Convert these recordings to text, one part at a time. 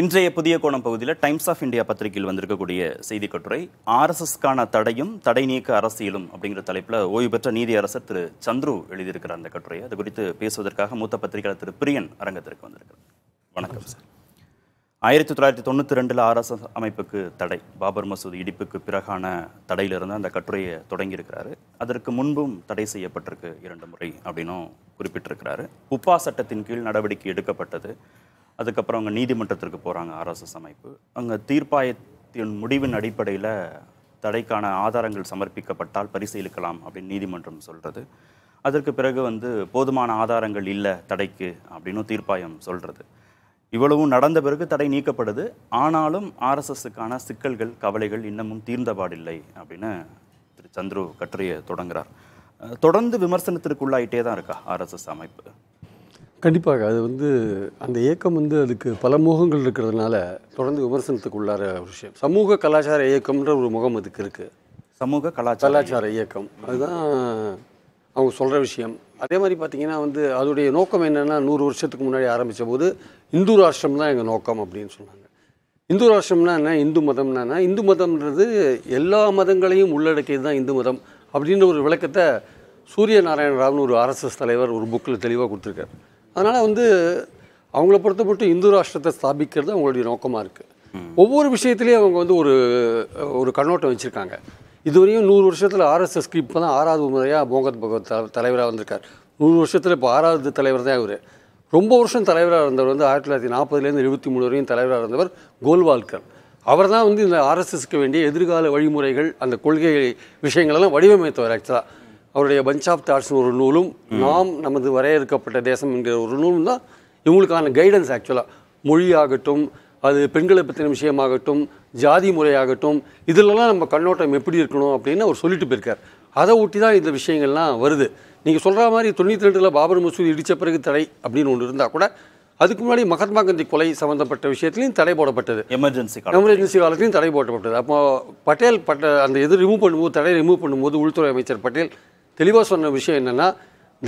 இன்றைய புதிய கோணம் பகுதியில் டைம்ஸ் ஆஃப் இந்தியா பத்திரிகையில் வந்திருக்கக்கூடிய செய்தி கட்டுரை ஆர்எஸ்எஸ்க்கான தடையும் தடை நீக்க அரசியலும் அப்படிங்கிற தலைப்பில் ஓய்வு பெற்ற நீதி அரசர் திரு சந்துரு எழுதியிருக்கிறார் அந்த கட்டுரையை அது குறித்து பேசுவதற்காக மூத்த பத்திரிகையாளர் திரு பிரியன் அரங்கத்திற்கு வந்திருக்கிறார் வணக்கம் சார் ஆயிரத்தி தொள்ளாயிரத்தி தொண்ணூற்றி ரெண்டில் ஆர்எஸ்எஸ் அமைப்புக்கு தடை பாபர் மசூத் இடிப்புக்கு பிறகான தடையிலிருந்து அந்த கட்டுரையை தொடங்கியிருக்கிறாரு அதற்கு முன்பும் தடை செய்யப்பட்டிருக்கு இரண்டு முறை அப்படின்னும் குறிப்பிட்டிருக்கிறாரு உப்பா சட்டத்தின் கீழ் நடவடிக்கை எடுக்கப்பட்டது அதுக்கப்புறம் அவங்க நீதிமன்றத்திற்கு போகிறாங்க ஆர்எஸ்எஸ் அமைப்பு அங்கே தீர்ப்பாயத்தின் முடிவின் அடிப்படையில் தடைக்கான ஆதாரங்கள் சமர்ப்பிக்கப்பட்டால் பரிசீலிக்கலாம் அப்படின்னு நீதிமன்றம் சொல்கிறது அதற்கு பிறகு வந்து போதுமான ஆதாரங்கள் இல்லை தடைக்கு அப்படின்னு தீர்ப்பாயம் சொல்கிறது இவ்வளவும் நடந்த பிறகு தடை நீக்கப்படுது ஆனாலும் ஆர்எஸ்எஸ்ஸுக்கான சிக்கல்கள் கவலைகள் இன்னமும் தீர்ந்தபாடில்லை அப்படின்னு திரு சந்துரு கட்டுரையை தொடங்குகிறார் தொடர்ந்து விமர்சனத்திற்குள்ளாயிட்டே தான் இருக்கா ஆர்எஸ்எஸ் அமைப்பு கண்டிப்பாக அது வந்து அந்த இயக்கம் வந்து அதுக்கு பல முகங்கள் இருக்கிறதுனால தொடர்ந்து விமர்சனத்துக்கு உள்ளார ஒரு விஷயம் சமூக கலாச்சார இயக்கம்ன்ற ஒரு முகம் அதுக்கு இருக்குது சமூக கலாச்சார கலாச்சார இயக்கம் அதுதான் அவங்க சொல்கிற விஷயம் அதே மாதிரி பார்த்திங்கன்னா வந்து அதோடைய நோக்கம் என்னென்னா நூறு வருஷத்துக்கு முன்னாடி ஆரம்பித்த போது இந்து ராஷ்டிரம் தான் எங்கள் நோக்கம் அப்படின்னு சொன்னாங்க இந்து ராஷ்டிரம்னா என்ன இந்து மதம்னா இந்து மதம்ன்றது எல்லா மதங்களையும் உள்ளடக்கியது தான் இந்து மதம் அப்படின்ற ஒரு விளக்கத்தை சூரிய நாராயண ராவ்னு ஒரு ஆர்எஸ்எஸ் தலைவர் ஒரு புக்கில் தெளிவாக கொடுத்துருக்காரு அதனால் வந்து அவங்கள பொறுத்த மட்டும் இந்து ராஷ்டிரத்தை ஸ்தாபிக்கிறது அவங்களுடைய நோக்கமாக இருக்குது ஒவ்வொரு விஷயத்துலேயும் அவங்க வந்து ஒரு ஒரு கண்ணோட்டம் வச்சுருக்காங்க இதுவரையும் நூறு வருஷத்தில் ஆர்எஸ்எஸ்க்கு இப்போ தான் ஆறாவது முறையாக போங்கத் பகவத் தலைவராக வந்திருக்கார் நூறு வருஷத்தில் இப்போ ஆறாவது தலைவர் தான் அவர் ரொம்ப வருஷம் தலைவராக இருந்தவர் வந்து ஆயிரத்தி தொள்ளாயிரத்தி நாற்பதுலேருந்து எழுபத்தி மூணு வரையும் தலைவராக இருந்தவர் கோல்வால்கர் அவர் தான் வந்து இந்த ஆர்எஸ்எஸ்க்கு வேண்டிய எதிர்கால வழிமுறைகள் அந்த கொள்கை விஷயங்களெல்லாம் வடிவமைத்தவர் ஆக்சுவலாக அவருடைய பஞ்ச் ஆஃப் தாட்ஸ்னு ஒரு நூலும் நாம் நமது வரையறுக்கப்பட்ட தேசம் என்கிற ஒரு நூலும் தான் இவங்களுக்கான கைடன்ஸ் ஆக்சுவலாக மொழியாகட்டும் அது பெண்களை பற்றின விஷயமாகட்டும் ஜாதி முறையாகட்டும் இதிலெல்லாம் நம்ம கண்ணோட்டம் எப்படி இருக்கணும் அப்படின்னு அவர் சொல்லிட்டு போயிருக்கார் அதை ஒட்டி தான் இந்த விஷயங்கள்லாம் வருது நீங்கள் சொல்கிற மாதிரி தொண்ணூற்றி ரெண்டில் பாபர் மசூதி இடித்த பிறகு தடை அப்படின்னு ஒன்று இருந்தால் கூட அதுக்கு முன்னாடி மகாத்மா காந்தி கொலை சம்மந்தப்பட்ட விஷயத்துலையும் தடை போடப்பட்டது எமர்ஜென்சி எமர்ஜென்சி காலத்துலையும் தடை போடப்பட்டது அப்போ பட்டேல் பட்ட அந்த இது ரிமூவ் பண்ணும்போது தடை ரிமூவ் பண்ணும்போது உள்துறை அமைச்சர் பட்டேல் தெளிவாக சொன்ன விஷயம் என்னென்னா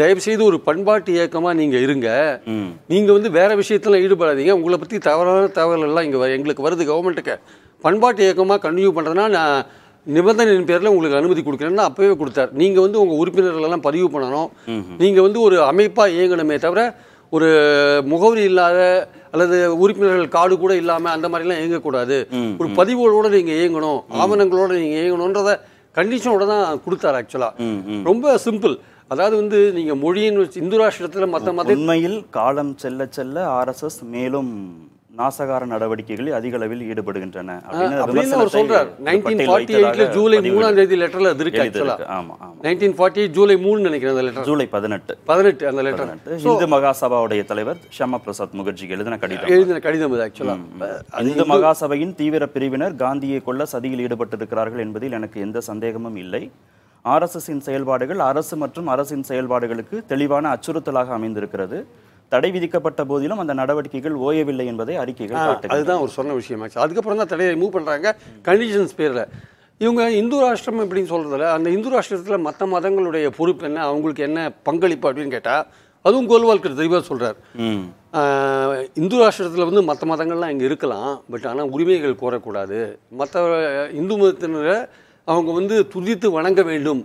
தயவுசெய்து ஒரு பண்பாட்டு இயக்கமாக நீங்கள் இருங்க நீங்கள் வந்து வேறு விஷயத்தெல்லாம் ஈடுபடாதீங்க உங்களை பற்றி தவறான தகவலெல்லாம் இங்கே எங்களுக்கு வருது கவர்மெண்ட்டுக்கு பண்பாட்டு இயக்கமாக கண்டினியூ பண்ணுறதுனா நான் நிபந்தனையின் பேரில் உங்களுக்கு அனுமதி கொடுக்குறேன்னு அப்போவே கொடுத்தார் நீங்கள் வந்து உங்கள் உறுப்பினர்களெல்லாம் பதிவு பண்ணணும் நீங்கள் வந்து ஒரு அமைப்பாக இயங்கணுமே தவிர ஒரு முகவரி இல்லாத அல்லது உறுப்பினர்கள் காடு கூட இல்லாமல் அந்த மாதிரிலாம் இயங்கக்கூடாது ஒரு பதிவுகளோடு நீங்கள் இயங்கணும் ஆவணங்களோடு நீங்கள் இயங்கணுன்றதை கண்டிஷனோட தான் கொடுத்தாரு ஆக்சுவலா ரொம்ப சிம்பிள் அதாவது வந்து நீங்க மொழியின் இந்து ராஷ்டிரத்தில் மற்ற மத உண்மையில் காலம் செல்ல செல்ல ஆர்எஸ்எஸ் மேலும் நாசகார நடவடிக்கைகளில் அதிக அளவில் ஈடுபடுகின்றன ஜூலை பதினெட்டு தலைவர் பிரசாத் கடிதம் கடிதம் ஆக்சுவலா இந்து மகாசபையின் தீவிர பிரிவினர் காந்தியை கொள்ள சதியில் ஈடுபட்டிருக்கிறார்கள் என்பதில் எனக்கு எந்த சந்தேகமும் இல்லை ஆர் எஸ் எஸ் செயல்பாடுகள் அரசு மற்றும் அரசின் செயல்பாடுகளுக்கு தெளிவான அச்சுறுத்தலாக அமைந்திருக்கிறது தடை விதிக்கப்பட்ட போதிலும் அந்த நடவடிக்கைகள் ஓயவில்லை என்பதை அறிக்கைகள் அதுதான் ஒரு சொன்ன விஷயமாச்சு அதுக்கப்புறம் தான் தடையை மூவ் பண்ணுறாங்க கண்டிஷன்ஸ் பேரில் இவங்க இந்து ராஷ்டிரம் அப்படின்னு சொல்கிறதுல அந்த இந்து ராஷ்டிரத்தில் மற்ற மதங்களுடைய பொறுப்பு என்ன அவங்களுக்கு என்ன பங்களிப்பு அப்படின்னு கேட்டால் அதுவும் கோல்வால்கர் தெளிவாக சொல்கிறார் இந்து ராஷ்டிரத்தில் வந்து மற்ற மதங்கள்லாம் இங்கே இருக்கலாம் பட் ஆனால் உரிமைகள் கோரக்கூடாது மற்ற இந்து மதத்தினரை அவங்க வந்து துதித்து வணங்க வேண்டும்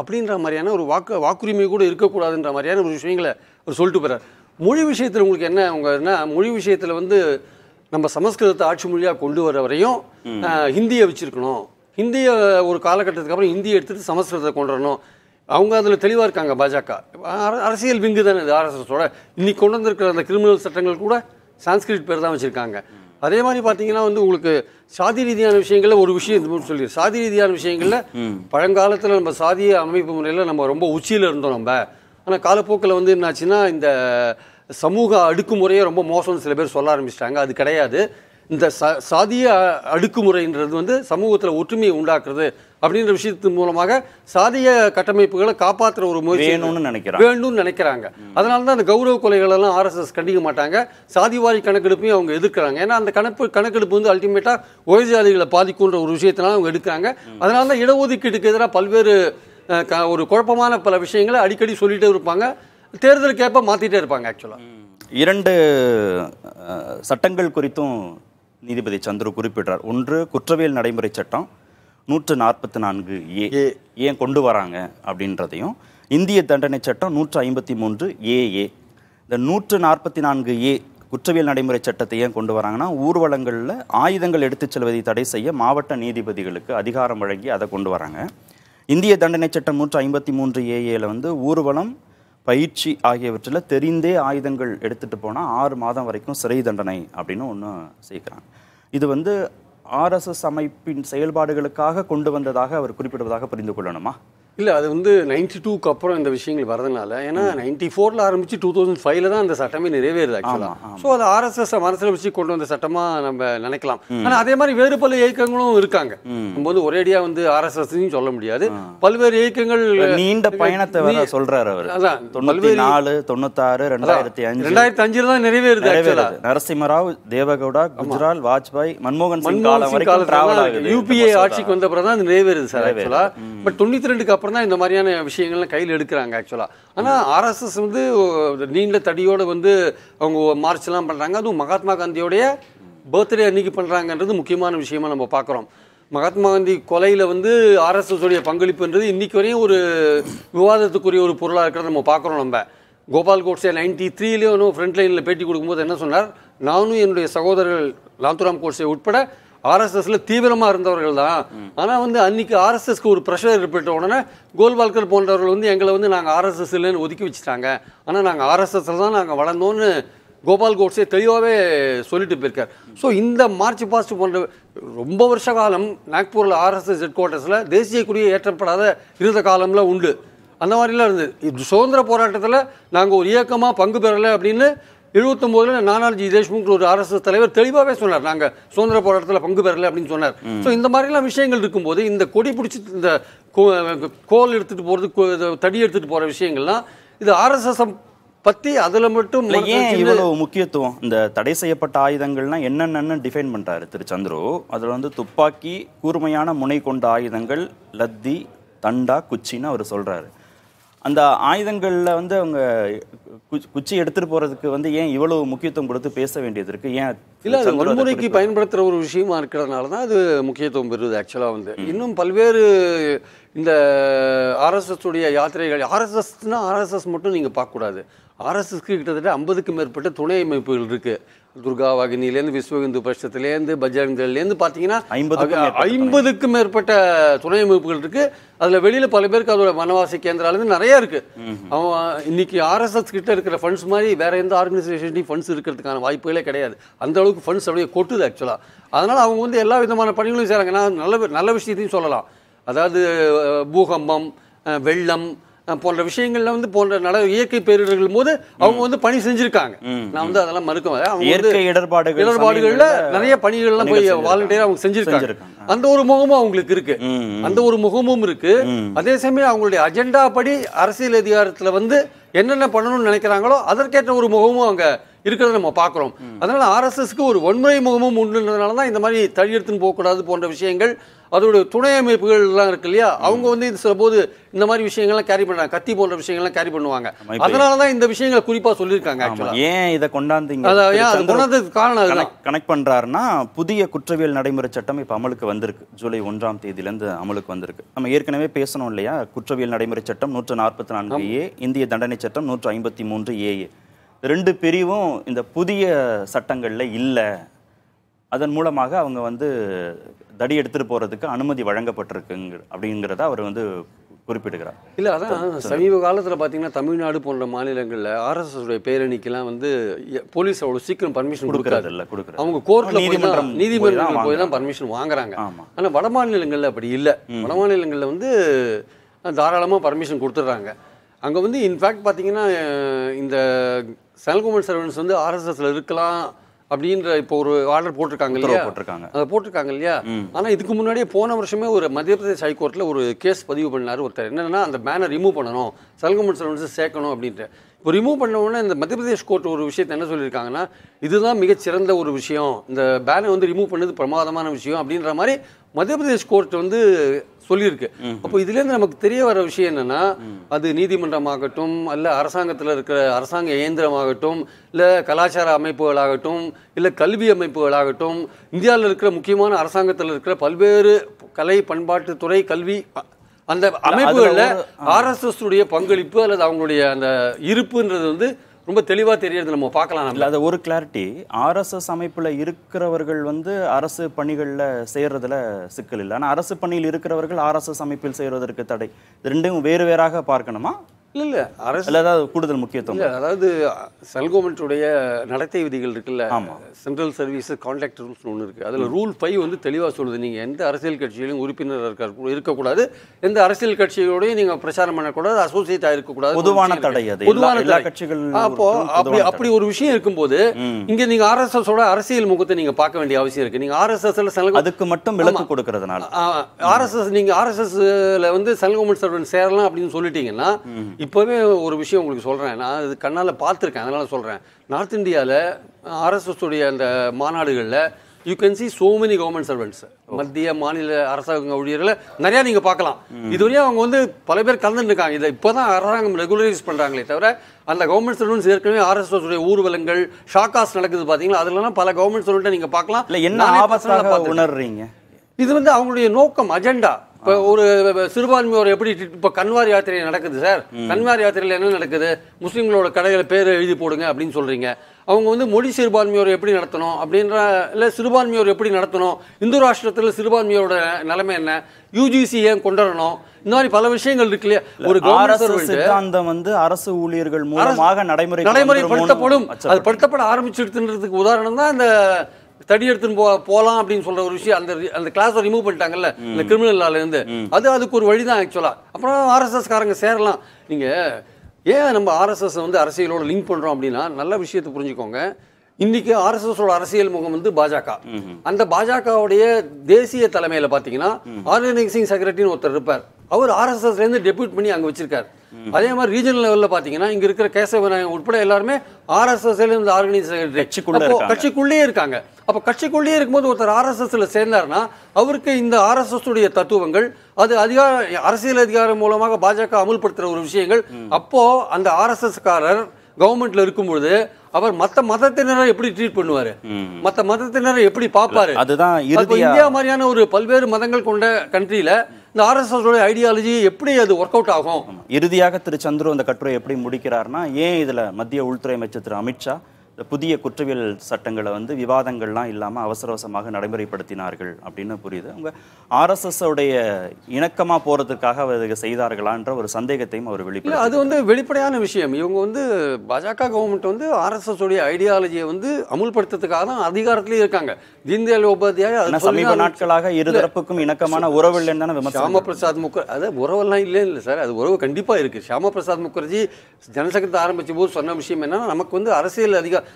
அப்படின்ற மாதிரியான ஒரு வாக்கு வாக்குரிமை கூட இருக்கக்கூடாதுன்ற மாதிரியான ஒரு விஷயங்களை அவர் சொல்லிட்டு போகிறார் மொழி விஷயத்தில் உங்களுக்கு என்ன உங்கன்னா மொழி விஷயத்தில் வந்து நம்ம சமஸ்கிருதத்தை ஆட்சி மொழியாக கொண்டு வர வரையும் ஹிந்தியை வச்சுருக்கணும் ஹிந்தியை ஒரு காலகட்டத்துக்கு அப்புறம் ஹிந்தியை எடுத்துகிட்டு சமஸ்கிருதத்தை கொண்டு வரணும் அவங்க அதில் தெளிவாக இருக்காங்க பாஜக அரசியல் விங்கு தானே இது ஆர்எஸ்எஸோட இன்றைக்கி கொண்டு வந்திருக்கிற அந்த கிரிமினல் சட்டங்கள் கூட சான்ஸ்கிரிட் பேர் தான் வச்சுருக்காங்க அதே மாதிரி பார்த்தீங்கன்னா வந்து உங்களுக்கு சாதி ரீதியான விஷயங்களில் ஒரு விஷயம் சொல்லி சாதி ரீதியான விஷயங்களில் பழங்காலத்தில் நம்ம சாதிய அமைப்பு முறையில் நம்ம ரொம்ப உச்சியில் இருந்தோம் நம்ம ஆனால் காலப்போக்கில் வந்து என்னாச்சுன்னா இந்த சமூக அடுக்குமுறையை ரொம்ப மோசம்னு சில பேர் சொல்ல ஆரம்பிச்சிட்டாங்க அது கிடையாது இந்த ச சாதிய அடுக்குமுறைன்றது வந்து சமூகத்தில் ஒற்றுமையை உண்டாக்குறது அப்படின்ற விஷயத்தின் மூலமாக சாதிய கட்டமைப்புகளை காப்பாற்றுற ஒரு முயற்சி வேணும்னு நினைக்கிறாங்க வேணும்னு நினைக்கிறாங்க அதனால தான் அந்த கௌரவ கொலைகளெல்லாம் ஆர்எஸ்எஸ் கண்டிக்க மாட்டாங்க சாதிவாரி கணக்கெடுப்பையும் அவங்க எதிர்க்கிறாங்க ஏன்னா அந்த கணப்பு கணக்கெடுப்பு வந்து அல்டிமேட்டாக உயர்ஜாதிகளை பாதிக்குன்ற ஒரு விஷயத்தினால அவங்க எடுக்கிறாங்க அதனால தான் இடஒதுக்கீட்டுக்கு எதிராக பல்வேறு ஒரு குழப்பமான பல விஷயங்களை அடிக்கடி சொல்லிகிட்டே இருப்பாங்க தேர்தலுக்கேற்ப மாற்றிட்டே இருப்பாங்க ஆக்சுவலாக இரண்டு சட்டங்கள் குறித்தும் நீதிபதி சந்துரு குறிப்பிடுறார் ஒன்று குற்றவியல் நடைமுறை சட்டம் நூற்று நாற்பத்தி நான்கு ஏ ஏன் கொண்டு வராங்க அப்படின்றதையும் இந்திய தண்டனை சட்டம் நூற்று ஐம்பத்தி மூன்று ஏஏ இந்த நூற்று நாற்பத்தி நான்கு ஏ குற்றவியல் நடைமுறை சட்டத்தை ஏன் கொண்டு வராங்கன்னா ஊர்வலங்களில் ஆயுதங்கள் எடுத்துச் செல்வதை தடை செய்ய மாவட்ட நீதிபதிகளுக்கு அதிகாரம் வழங்கி அதை கொண்டு வராங்க இந்திய தண்டனை சட்டம் நூற்றி ஐம்பத்தி மூன்று ஏஏல வந்து ஊர்வலம் பயிற்சி ஆகியவற்றில் தெரிந்தே ஆயுதங்கள் எடுத்துகிட்டு போனால் ஆறு மாதம் வரைக்கும் சிறை தண்டனை அப்படின்னு ஒன்று சேர்க்குறாங்க இது வந்து ஆர்எஸ்எஸ் அமைப்பின் செயல்பாடுகளுக்காக கொண்டு வந்ததாக அவர் குறிப்பிடுவதாக புரிந்து கொள்ளணுமா இல்லை அது வந்து நைன்டி டூக்கு அப்புறம் இந்த விஷயங்கள் வரதுனால ஏன்னா நைன்டி ஃபோரில் ஆரம்பித்து டூ தௌசண்ட் ஃபைவ்ல தான் அந்த சட்டமே நிறைவேறுது ஆக்சுவலாக ஸோ அது ஆர்எஸ்எஸ் மனசில் வச்சு கொண்டு வந்த சட்டமாக நம்ம நினைக்கலாம் ஆனால் அதே மாதிரி வேறு பல இயக்கங்களும் இருக்காங்க நம்ம வந்து ஒரேடியாக வந்து ஆர்எஸ்எஸ்ன்னு சொல்ல முடியாது பல்வேறு இயக்கங்கள் நீண்ட பயணத்தை சொல்கிறார் அவர் அதான் தொண்ணூற்றி நாலு தொண்ணூத்தாறு ரெண்டாயிரத்தி அஞ்சு ரெண்டாயிரத்தி அஞ்சில் தான் நிறைவேறுது ஆக்சுவலாக நரசிம்மராவ் தேவகவுடா குஜரால் வாஜ்பாய் மன்மோகன் சிங் காலம் யூபிஏ ஆட்சிக்கு வந்த பிறகு தான் நிறைவேறுது சார் ஆக்சுவலாக பட் தொண்ணூற்றி ரெண்டுக்கு அப்புறம் அப்புறம் தான் இந்த மாதிரியான விஷயங்கள்லாம் கையில் எடுக்கிறாங்க ஆக்சுவலாக ஆனால் ஆர்எஸ்எஸ் வந்து நீண்ட தடியோடு வந்து அவங்க மார்ச்லாம் பண்ணுறாங்க அதுவும் மகாத்மா காந்தியோடைய பர்த்டே அன்னைக்கு பண்ணுறாங்கன்றது முக்கியமான விஷயமா நம்ம பார்க்குறோம் மகாத்மா காந்தி கொலையில் வந்து ஆர்எஸ்எஸ் உடைய பங்களிப்புன்றது இன்றைக்கு வரையும் ஒரு விவாதத்துக்குரிய ஒரு பொருளாக இருக்கிறத நம்ம பார்க்குறோம் நம்ம கோபால் கோட்ஸே நைன்டி த்ரீலேயே ஒன்றும் ஃப்ரண்ட் லைனில் பேட்டி கொடுக்கும்போது என்ன சொன்னார் நானும் என்னுடைய சகோதரர்கள் லாந்துராம் கோட்ஸே உட்பட ஆர்எஸ்எஸ்ல தீவிரமாக இருந்தவர்கள் தான் ஆனால் வந்து அன்னைக்கு ஆர்எஸ்எஸ்க்கு ஒரு ப்ரெஷர் ஏற்பட்ட உடனே கோல்வால்கர் போன்றவர்கள் வந்து எங்களை வந்து நாங்கள் ஆர்எஸ்எஸ் இல்லைன்னு ஒதுக்கி வச்சுட்டாங்க ஆனால் நாங்கள் ஆர்எஸ்எஸ்ல தான் நாங்கள் வளர்ந்தோன்னு கோபால் கோட்ஸே தெளிவாகவே சொல்லிட்டு போயிருக்கார் ஸோ இந்த மார்ச் பாஸ்ட் போன்ற ரொம்ப வருஷ காலம் நாக்பூரில் ஆர்எஸ்எஸ் ஹெட் குவார்ட்டர்ஸில் தேசிய குடியை ஏற்றப்படாத இருந்த காலம்லாம் உண்டு அந்த மாதிரிலாம் இருந்தது சுதந்திர போராட்டத்தில் நாங்கள் ஒரு இயக்கமாக பங்கு பெறலை அப்படின்னு எழுபத்தொம்போதில் நானாஜி தேஷ்முக் ஒரு அரசு தலைவர் தெளிவாகவே சொன்னார் நாங்கள் சுதந்திர போராட்டத்தில் பங்கு பெறலை அப்படின்னு சொன்னார் ஸோ இந்த மாதிரிலாம் விஷயங்கள் இருக்கும்போது இந்த கொடி பிடிச்சி இந்த கோல் எடுத்துகிட்டு போகிறது தடி எடுத்துகிட்டு போகிற விஷயங்கள்லாம் இது ஆர்எஸ்எஸ் பற்றி அதில் மட்டும் ஏன் இவ்வளவு முக்கியத்துவம் இந்த தடை செய்யப்பட்ட ஆயுதங்கள்னால் என்னென்னு டிஃபைன் பண்ணுறாரு திரு சந்துரு அதில் வந்து துப்பாக்கி கூர்மையான முனை கொண்ட ஆயுதங்கள் லத்தி தண்டா குச்சின்னு அவர் சொல்கிறாரு அந்த ஆயுதங்களில் வந்து அவங்க குச்சி எடுத்துட்டு போறதுக்கு வந்து ஏன் இவ்வளவு முக்கியத்துவம் கொடுத்து பேச வேண்டியது இருக்கு ஏன் இல்ல வன்முறைக்கு பயன்படுத்துற ஒரு விஷயமா இருக்கிறதுனால தான் அது முக்கியத்துவம் பெறுது ஆக்சுவலா வந்து இன்னும் பல்வேறு இந்த ஆர்எஸ்எஸ் உடைய யாத்திரைகள் ஆர்எஸ்எஸ்னா ஆர்எஸ்எஸ் மட்டும் நீங்க பார்க்க கூடாது ஆர்எஸ்எஸ்க்கு கிட்டத்தட்ட ஐம்பதுக்கும் மேற்பட்ட துணை அமைப்புகள் இருக்கு துர்கா வாகினியிலேருந்து விஸ்வ இந்து பரிஷத்துலேருந்து பஜ்ரங்லேருந்து பார்த்தீங்கன்னா ஐம்பதுக்கும் மேற்பட்ட துணை அமைப்புகள் இருக்கு அதில் வெளியில் பல பேருக்கு அதோட மனவாசி கேந்திராலேருந்து நிறைய இருக்கு அவன் இன்னைக்கு ஆர்எஸ்எஸ் கிட்ட இருக்கிற ஃபண்ட்ஸ் மாதிரி வேற எந்த ஆர்கனைசேஷன்லையும் ஃபண்ட்ஸ் இருக்கிறதுக்கான வாய்ப்புகளே கிடையாது அந்த அளவுக்கு ஃபண்ட்ஸ் அப்படியே கொட்டுது ஆக்சுவலாக அதனால் அவங்க வந்து எல்லா விதமான பணிகளும் செய்கிறாங்க நான் நல்ல நல்ல விஷயத்தையும் சொல்லலாம் அதாவது பூகம்பம் வெள்ளம் போன்ற விஷயங்கள்ல வந்து போன்ற நட இயற்கை பேரிடர்கள் போது அவங்க வந்து பணி செஞ்சிருக்காங்க நான் வந்து அதெல்லாம் மறுக்க இடர்பாடுகள் இடர்பாடுகள்ல நிறைய பணிகள்லாம் போய் வாலண்டியர் அவங்க செஞ்சிருக்காங்க அந்த ஒரு முகமும் அவங்களுக்கு இருக்கு அந்த ஒரு முகமும் இருக்கு அதே சமயம் அவங்களுடைய அஜெண்டா படி அரசியல் அதிகாரத்துல வந்து என்னென்ன பண்ணணும்னு நினைக்கிறாங்களோ அதற்கேற்ற ஒரு முகமும் அங்கே இருக்கிறத நம்ம பார்க்குறோம் அதனால் ஆர்எஸ்எஸ்க்கு ஒரு வன்முறை முகமும் உண்டுன்றதுனால தான் இந்த மாதிரி தழியெடுத்துன்னு போகக்கூடாது போன்ற விஷயங்கள் அதோட துணை அமைப்புகள்லாம் இருக்கு இல்லையா அவங்க வந்து சில போது இந்த மாதிரி விஷயங்கள்லாம் கேரி பண்ணுறாங்க கத்தி போன்ற விஷயங்கள்லாம் கேரி பண்ணுவாங்க அதனால தான் இந்த விஷயங்கள் குறிப்பாக சொல்லியிருக்காங்க ஏன் இதை கொண்டாந்தீங்க அது கொண்டாந்ததுக்கு காரணம் கனெக்ட் பண்ணுறாருன்னா புதிய குற்றவியல் நடைமுறை சட்டம் இப்போ அமலுக்கு வந்திருக்கு ஜூலை ஒன்றாம் தேதியிலேருந்து அமலுக்கு வந்திருக்கு நம்ம ஏற்கனவே பேசணும் இல்லையா குற்றவியல் நடைமுறை சட்டம் நூற்று நாற்பத்தி நான்கு ஏ இந்திய தண்டனை சட்டம் நூற்று ஐம்பத்தி மூன்று ஏஏ ரெண்டு பிரிவும் இந்த புதிய சட்டங்களில் இல்லை அதன் மூலமாக அவங்க வந்து தடி எடுத்துகிட்டு போகிறதுக்கு அனுமதி வழங்கப்பட்டிருக்குங்க அப்படிங்கிறத அவர் வந்து குறிப்பிடுகிறார் இல்லை அதான் சமீப காலத்தில் பார்த்தீங்கன்னா தமிழ்நாடு போன்ற மாநிலங்களில் ஆர்எஸ்எஸ் பேரணிக்கெல்லாம் வந்து போலீஸ் அவ்வளோ சீக்கிரம் பர்மிஷன் கொடுக்குறது இல்லை கொடுக்குறது அவங்க கோர்ட்டில் நீதிமன்றம் நீதிமன்றம் போய் தான் பர்மிஷன் வாங்குறாங்க ஆனால் வட மாநிலங்களில் அப்படி இல்லை வட மாநிலங்களில் வந்து தாராளமாக பர்மிஷன் கொடுத்துட்றாங்க அங்கே வந்து இன்ஃபேக்ட் பார்த்தீங்கன்னா இந்த செல்குமன் சர்வன்ஸ் வந்து ஆர்எஸ்எஸ்ல இருக்கலாம் அப்படின்ற இப்போ ஒரு ஆர்டர் போட்டிருக்காங்க இல்லையா போட்டிருக்காங்க அதை போட்டிருக்காங்க இல்லையா ஆனால் இதுக்கு முன்னாடியே போன வருஷமே ஒரு மத்திய பிரதேஷ் ஹைகோர்ட்டில் ஒரு கேஸ் பதிவு பண்ணார் ஒருத்தர் என்னென்னா அந்த பேனர் ரிமூவ் பண்ணணும் செல்குமன் சர்வன்ஸ் சேர்க்கணும் அப்படின்ட்டு இப்போ ரிமூவ் பண்ண உடனே இந்த மத்திய பிரதேஷ் கோர்ட் ஒரு விஷயத்தை என்ன சொல்லியிருக்காங்கன்னா இதுதான் மிகச்சிறந்த ஒரு விஷயம் இந்த பேனர் வந்து ரிமூவ் பண்ணது பிரமாதமான விஷயம் அப்படின்ற மாதிரி மத்திய பிரதேஷ் கோர்ட் வந்து சொல்லியிருக்கு அப்போ இதுலேருந்து நமக்கு தெரிய வர விஷயம் என்னன்னா அது நீதிமன்றமாகட்டும் அல்ல அரசாங்கத்தில் இருக்கிற அரசாங்க இயந்திரமாகட்டும் இல்லை கலாச்சார அமைப்புகளாகட்டும் இல்லை கல்வி அமைப்புகளாகட்டும் இந்தியாவில் இருக்கிற முக்கியமான அரசாங்கத்தில் இருக்கிற பல்வேறு கலை பண்பாட்டு துறை கல்வி அந்த அமைப்புகளில் ஆர்எஸ்எஸ் உடைய பங்களிப்பு அல்லது அவங்களுடைய அந்த இருப்புன்றது வந்து ரொம்ப தெளிவாக தெரியறது நம்ம பார்க்கலாம் இல்லை அது ஒரு கிளாரிட்டி ஆர்எஸ்எஸ் அமைப்பில் இருக்கிறவர்கள் வந்து அரசு பணிகளில் செய்கிறதுல சிக்கல் இல்லை ஆனால் அரசு பணியில் இருக்கிறவர்கள் ஆர்எஸ்எஸ் அமைப்பில் செய்கிறதற்கு தடை ரெண்டும் வேறு வேறாக பார்க்கணுமா இல்லை இல்லை அரசு அதாவது கூடுதல் முக்கியத்துவம் அதாவது செல் கவர்மெண்ட்டுடைய நடத்தை விதிகள் இருக்குல்ல ஆமாம் சென்ட்ரல் சர்வீஸ் கான்ட்ராக்ட் ரூல்ஸ் ஒன்று இருக்குது அதில் ரூல் ஃபைவ் வந்து தெளிவாக சொல்லுது நீங்கள் எந்த அரசியல் கட்சியிலும் உறுப்பினர் இருக்க இருக்கக்கூடாது எந்த அரசியல் கட்சியோடையும் நீங்கள் பிரச்சாரம் பண்ணக்கூடாது அசோசியேட் ஆகிருக்கக்கூடாது பொதுவான தடை அது பொதுவான கட்சிகள் அப்போ அப்படி அப்படி ஒரு விஷயம் இருக்கும்போது இங்கே நீங்கள் ஆர்எஸ்எஸோட அரசியல் முகத்தை நீங்கள் பார்க்க வேண்டிய அவசியம் இருக்குது நீங்கள் ஆர்எஸ்எஸ்ல செல் அதுக்கு மட்டும் விலக்கு கொடுக்கறதுனால ஆர்எஸ்எஸ் நீங்கள் ஆர்எஸ்எஸ்ல வந்து செல் கவர்மெண்ட் சர்வெண்ட் சேரலாம் அப்படின்னு சொல்லிட்டீங்கன்னா இப்போவே ஒரு விஷயம் உங்களுக்கு சொல்கிறேன் நான் இது கண்ணால் பார்த்துருக்கேன் அதனால் சொல்கிறேன் நார்த் இந்தியாவில் ஆர்எஸ்எஸ்ஸுடைய அந்த மாநாடுகளில் you can see so many government servants மத்திய மாநில அரசாங்க ஊழியர்களை நிறையா நீங்கள் பார்க்கலாம் இதுவரையும் அவங்க வந்து பல பேர் கலந்துருக்காங்க இதை இப்போ தான் அரசாங்கம் ரெகுலரைஸ் பண்ணுறாங்களே தவிர அந்த கவர்மெண்ட் சர்வெண்ட்ஸ் ஏற்கனவே ஆர்எஸ்எஸ் உடைய ஊர்வலங்கள் ஷாக்காஸ் நடக்குது பார்த்தீங்களா அதுலலாம் பல கவர்மெண்ட் சர்வெண்ட்டை நீங்கள் பார்க்கலாம் இல்லை என்ன ஆபாசமாக உணர்றீங்க இது வந்து அவங்களுடைய நோக்கம் அஜெண்டா இப்போ ஒரு சிறுபான்மையோர் எப்படி இப்போ கன்வார் யாத்திரை நடக்குது சார் கன்வார் யாத்திரையில் என்ன நடக்குது முஸ்லீம்களோட கடைகளை பேர் எழுதி போடுங்க அப்படின்னு சொல்றீங்க அவங்க வந்து மொழி சிறுபான்மையோர் எப்படி நடத்தணும் அப்படின்ற இல்லை சிறுபான்மையோர் எப்படி நடத்தணும் இந்து ராஷ்டிரத்தில் சிறுபான்மையோட நிலைமை என்ன யூஜிசி ஏன் கொண்டரணும் இந்த மாதிரி பல விஷயங்கள் இருக்கு இல்லையா ஒரு அரசு சித்தாந்தம் வந்து அரசு ஊழியர்கள் மூலமாக நடைமுறை நடைமுறைப்படுத்தப்படும் அது படுத்தப்பட ஆரம்பிச்சிருக்குன்றதுக்கு உதாரணம் தான் இந்த தடி எடுத்துன்னு போ போகலாம் அப்படின்னு சொல்ற ஒரு விஷயம் அந்த அந்த கிளாஸ் ரிமூவ் பண்ணிட்டாங்கல்ல இந்த கிரிமினல் இருந்து அது அதுக்கு ஒரு வழி தான் ஆக்சுவலாக அப்புறம் ஆர்எஸ்எஸ் காரங்க சேரலாம் நீங்க ஏன் நம்ம ஆர்எஸ்எஸ் வந்து அரசியலோட லிங்க் பண்றோம் அப்படின்னா நல்ல விஷயத்தை புரிஞ்சுக்கோங்க இன்னைக்கு ஆர்எஸ்எஸோட அரசியல் முகம் வந்து பாஜக அந்த பாஜகவுடைய தேசிய தலைமையில பாத்தீங்கன்னா ஆர்கனைசிங் செக்ரட்டரின்னு ஒருத்தர் இருப்பார் அவர் இருந்து டெபியூட் பண்ணி அங்க வச்சிருக்காரு அதே மாதிரி ரீஜனல் லெவல்ல பாத்தீங்கன்னா இங்க இருக்கிற கேசவ விநாயகம் உட்பட எல்லாருமே இருந்து ஆர்கனைசிங் செக்ரட்டரி கட்சிக்குள்ளே இருக்காங்க அப்போ கட்சிக்குள்ளேயே இருக்கும்போது ஒருத்தர் ஆர்எஸ்எஸ்ல சேர்ந்தார்னா அவருக்கு இந்த எஸ் உடைய தத்துவங்கள் அது அதிகார அரசியல் அதிகாரம் மூலமாக பாஜக அமுல்படுத்துகிற ஒரு விஷயங்கள் அப்போ அந்த ஆர்எஸ்எஸ்காரர் கவர்மெண்ட்ல இருக்கும்பொழுது அவர் மத்த மதத்தினரை எப்படி ட்ரீட் பண்ணுவாரு மத்த மதத்தினரை எப்படி பார்ப்பாரு அதுதான் இந்தியா மாதிரியான ஒரு பல்வேறு மதங்கள் கொண்ட கண்ட்ரியில இந்த ஆர்எஸ்எஸோட ஐடியாலஜி எப்படி அது ஒர்க் அவுட் ஆகும் இறுதியாக திரு சந்துரு அந்த கட்டுரை எப்படி முடிக்கிறார்னா ஏன் இதுல மத்திய உள்துறை அமைச்சர் திரு அமித்ஷா புதிய குற்றவியல் சட்டங்களை வந்து விவாதங்கள்லாம் இல்லாமல் அவசர அவசரமாக நடைமுறைப்படுத்தினார்கள் அப்படின்னு புரியுது அவங்க ஆர்எஸ்எஸ்ஸோடைய இணக்கமாக போகிறதுக்காக அவர் செய்தார்களான்ற ஒரு சந்தேகத்தையும் அவர் வெளிப்பட அது வந்து வெளிப்படையான விஷயம் இவங்க வந்து பாஜக கவர்மெண்ட் வந்து ஆர்எஸ்எஸ் உடைய ஐடியாலஜியை வந்து அமுல்படுத்துறதுக்காக தான் அதிகாரத்திலேயே இருக்காங்க தீன்தயாள் உபாத்தியாய சமீப நாட்களாக இருதரப்புக்கும் இணக்கமான உறவு இல்லைன்னு தானே விமர்சனம் பிரசாத் முகர் அது உறவெல்லாம் இல்லை இல்லை சார் அது உறவு கண்டிப்பாக இருக்குது ஷியாமா பிரசாத் முகர்ஜி ஜனசக்தி ஆரம்பித்த போது சொன்ன விஷயம் என்னென்னா நமக்கு வந்து அரசியல் அதிகாரம்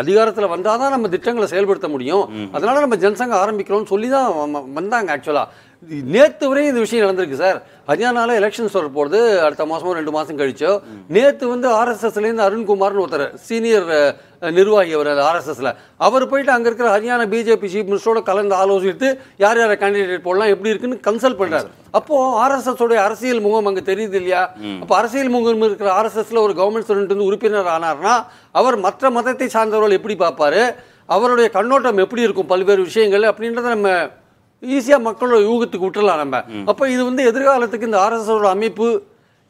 அதிகாரத்தில் வந்தால் தான் நம்ம திட்டங்களை செயல்படுத்த முடியும் அதனால நம்ம ஜனசங்க ஆரம்பிக்கிறோம்னு சொல்லி தான் வந்தாங்க ஆக்சுவலாக நேற்று வரையும் இந்த விஷயம் நடந்திருக்கு சார் ஹரியானால எலெக்ஷன்ஸ் வர போகிறது அடுத்த மாதமோ ரெண்டு மாதம் கழிச்சோ நேற்று வந்து ஆர்எஸ்எஸ்லேருந்து அருண்குமார்னு ஒருத்தர் சீனியர் நிர்வாகி அவர் ஆர்எஸ்எஸ்ல அவர் போயிட்டு அங்கே இருக்கிற ஹரியானா பிஜேபி சீஃப் மினிஸ்டரோட கலந்து ஆலோசித்து யார் யாரை கேண்டிடேட் போடலாம் எப்படி இருக்குன்னு கன்சல்ட் பண்ணுறாரு அப்போ ஆர்எஸ்எஸ் உடைய அரசியல் முகம் அங்கே தெரியுது இல்லையா அப்போ அரசியல் முகம் இருக்கிற ஆர்எஸ்எஸ்ல ஒரு கவர்மெண்ட் ஸ்டூடெண்ட் வந்து உறுப்பினர் ஆனார்னா அவர் மற்ற மதத்தை சார்ந்தவர்கள் எப்படி பார்ப்பாரு அவருடைய கண்ணோட்டம் எப்படி இருக்கும் பல்வேறு விஷயங்கள் அப்படின்றத நம்ம ஈஸியாக மக்களோட யூகத்துக்கு விட்டுடலாம் நம்ம அப்போ இது வந்து எதிர்காலத்துக்கு இந்த ஆர்எஸ்எஸோட அமைப்பு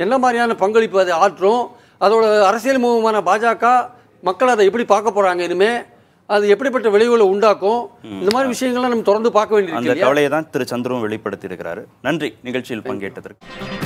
என்ன மாதிரியான பங்களிப்பு அதை ஆற்றும் அதோட அரசியல் முகமான பாஜக மக்கள் அதை எப்படி பார்க்க போகிறாங்க இனிமேல் அது எப்படிப்பட்ட விளைவுகளை உண்டாக்கும் இந்த மாதிரி விஷயங்கள்லாம் நம்ம தொடர்ந்து பார்க்க வேண்டியது அந்த கவலையை தான் திரு சந்திரம் வெளிப்படுத்தி இருக்கிறாரு நன்றி நிகழ்ச்சியில் பங்கேற்றதற்கு